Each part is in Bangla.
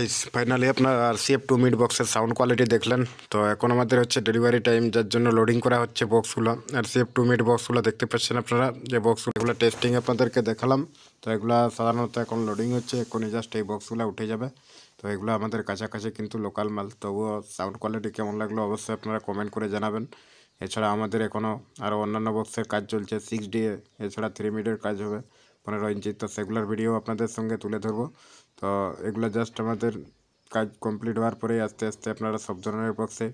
গাইস ফাইনালি আপনার R C F two mid বক্সের সাউন্ড কোয়ালিটি দেখলেন তো এখন আমাদের হচ্ছে ডেলিভারি টাইম যার জন্য লোডিং করা হচ্ছে বক্সগুলো আর সি এফ টু মিড বক্সগুলো দেখতে পাচ্ছেন আপনারা যে বক্সগুলো এগুলো টেস্টিং আপনাদেরকে দেখালাম তো এগুলো সাধারণত এখন লোডিং হচ্ছে এখনই জাস্ট এই বক্সগুলো উঠে যাবে তো এগুলো আমাদের কাছাকাছি কিন্তু লোকাল মাল তবুও সাউন্ড কোয়ালিটি কেমন লাগলো অবশ্যই আপনারা কমেন্ট করে জানাবেন এছাড়া আমাদের এখনও আরও অন্যান্য বক্সের কাজ চলছে সিক্স ডি এছাড়া থ্রি মিডের কাজ হবে পনেরো ইঞ্চি তো সেগুলার ভিডিও আপনাদের সঙ্গে তুলে ধরবো তো এগুলো জাস্ট আমাদের কাজ কমপ্লিট হওয়ার পরেই আস্তে আস্তে আপনারা সব ধরনের বক্সে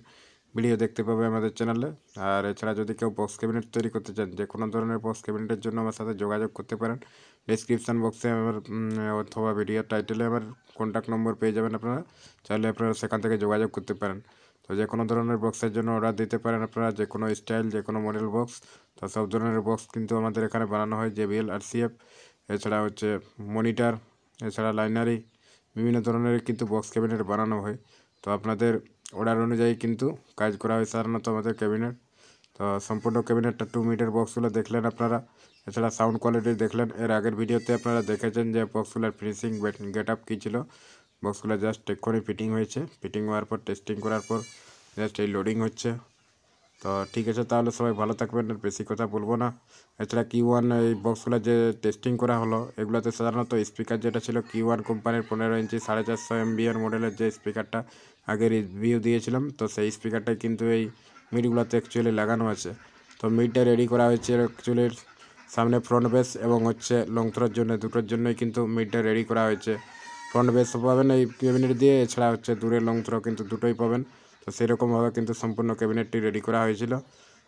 ভিডিও দেখতে পাবে আমাদের চ্যানেলে আর এছাড়া যদি কেউ বক্স ক্যাবিনেট তৈরি করতে চান যে কোনো ধরনের বক্স ক্যাবিনেটের জন্য আমার সাথে যোগাযোগ করতে পারেন ডিসক্রিপশান বক্সে আমার অথবা ভিডিও টাইটেলে আমার কন্ট্যাক্ট নম্বর পেয়ে যাবেন আপনারা চাইলে আপনারা সেখান থেকে যোগাযোগ করতে পারেন তো যে কোনো ধরনের বক্সের জন্য অর্ডার দিতে পারেন আপনারা যে কোনো স্টাইল যে কোনো মডেল বক্স তো সব ধরনের বক্স কিন্তু আমাদের এখানে বানানো হয় জেবিএল আর সিএফ এছাড়া হচ্ছে মনিটার এছাড়া লাইনারি বিভিন্ন ধরনের কিন্তু বক্স ক্যাবিনেট বানানো হয় তো আপনাদের অর্ডার অনুযায়ী কিন্তু কাজ করা হয় সাধারণত আমাদের ক্যাবিনেট তো সম্পূর্ণ ক্যাবিনেটটা টু মিটার বক্সগুলো দেখলেন আপনারা এছাড়া সাউন্ড কোয়ালিটি দেখলেন এর আগের ভিডিওতে আপনারা দেখেছেন যে বক্সগুলোর ফিনিশিং গেট আপ কী ছিল বক্সগুলো জাস্ট এক্ষুনি ফিটিং হয়েছে ফিটিং হওয়ার পর টেস্টিং করার পর জাস্ট এই লোডিং হচ্ছে তো ঠিক আছে তাহলে সবাই ভালো থাকবেন বেশি কথা বলবো না এছাড়া কি ওয়ান এই বক্সগুলো যে টেস্টিং করা হলো এগুলোতে সাধারণত স্পিকার যেটা ছিল কি ওয়ান কোম্পানির পনেরো ইঞ্চি সাড়ে চারশো এমবিআর মডেলের যে স্পিকারটা আগে রিভিউ দিয়েছিলাম তো সেই স্পিকারটাই কিন্তু এই মিটগুলোতে অ্যাকচুয়ালি লাগানো আছে তো মিটটা রেডি করা হয়েছে অ্যাকচুয়ালি সামনে ফ্রন্ট বেস এবং হচ্ছে লং থ্রোর জন্য দুটোর জন্যই কিন্তু মিটটা রেডি করা হয়েছে ফ্রন্ট বেস পাবেন এই কেবিনেট দিয়ে এছাড়া হচ্ছে দূরে লং থ্রো কিন্তু দুটোই পাবেন তো সেরকমভাবে কিন্তু সম্পূর্ণ ক্যাবিনেটটি রেডি করা হয়েছিল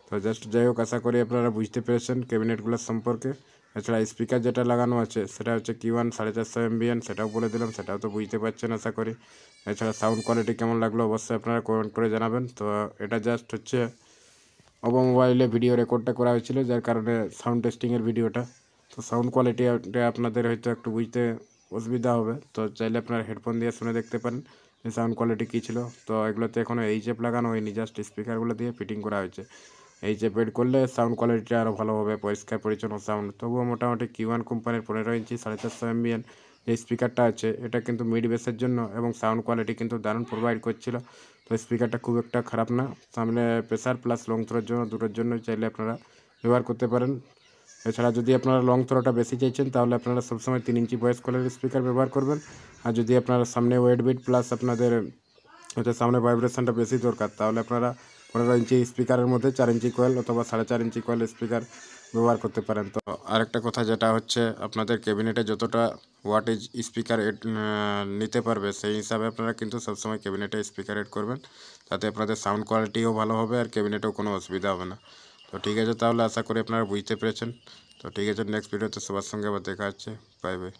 তো জাস্ট যাই হোক আশা করি আপনারা বুঝতে পেরেছেন ক্যাবিনেটগুলো সম্পর্কে এছাড়া স্পিকার যেটা লাগানো আছে সেটা হচ্ছে কি ওয়ান সাড়ে চারশো এমবিএন সেটাও বলে দিলাম সেটাও তো বুঝতে পারছেন আশা করি এছাড়া সাউন্ড কোয়ালিটি কেমন লাগলো অবশ্যই আপনারা কমেন্ট করে জানাবেন তো এটা জাস্ট হচ্ছে ওপো মোবাইলে ভিডিও রেকর্ডটা করা হয়েছিল যার কারণে সাউন্ড টেস্টিংয়ের ভিডিওটা তো সাউন্ড কোয়ালিটি আপনাদের হয়তো একটু বুঝতে অসুবিধা হবে তো চাইলে আপনারা হেডফোন দিয়ে শুনে দেখতে পারেন সাউন্ড কোয়ালিটি কী ছিল তো এগুলোতে এখনও এফ লাগানো হয়নি জাস্ট স্পিকারগুলো দিয়ে ফিটিং করা হয়েছে এফ এড করলে সাউন্ড কোয়ালিটিটা আরও ভালো হবে পরিষ্কার পরিচ্ছন্ন সাউন্ড তবুও মোটামুটি কিউ ওয়ান কোম্পানির পনেরো ইঞ্চি সাড়ে চারশো এমবিএন যে স্পিকারটা আছে এটা কিন্তু মিড বেসের জন্য এবং সাউন্ড কোয়ালিটি কিন্তু দারুণ প্রোভাইড করছিল তো স্পিকারটা খুব একটা খারাপ না সামনে প্রেসার প্লাস লং থ্রোর জন্য দুটোর জন্য চাইলে আপনারা ব্যবহার করতে পারেন এছাড়া যদি আপনারা লং থ্রোটা বেশি চাইছেন তাহলে আপনারা সবসময় তিন ইঞ্চি ভয়েস কলের স্পিকার ব্যবহার করবেন আর যদি আপনারা সামনে ওয়েট বিট প্লাস আপনাদের হচ্ছে সামনে ভাইব্রেশনটা বেশি দরকার তাহলে আপনারা পনেরো ইঞ্চি স্পিকারের মধ্যে চার ইঞ্চি কয়েল অথবা সাড়ে চার ইঞ্চি কয়েল স্পিকার ব্যবহার করতে পারেন তো আরেকটা কথা যেটা হচ্ছে আপনাদের ক্যাবিনেটে যতটা ওয়াটেজ স্পিকার এড নিতে পারবে সেই হিসাবে আপনারা কিন্তু সবসময় ক্যাবিনেটে স্পিকার এড করবেন তাতে আপনাদের সাউন্ড কোয়ালিটিও ভালো হবে আর ক্যাবিনেটেও কোনো অসুবিধা হবে না তো ঠিক আছে তাহলে আশা করি আপনারা বুঝতে পেরেছেন তো ঠিক আছে নেক্সট ভিডিওতে সবার সঙ্গে আবার দেখা হচ্ছে বাই বাই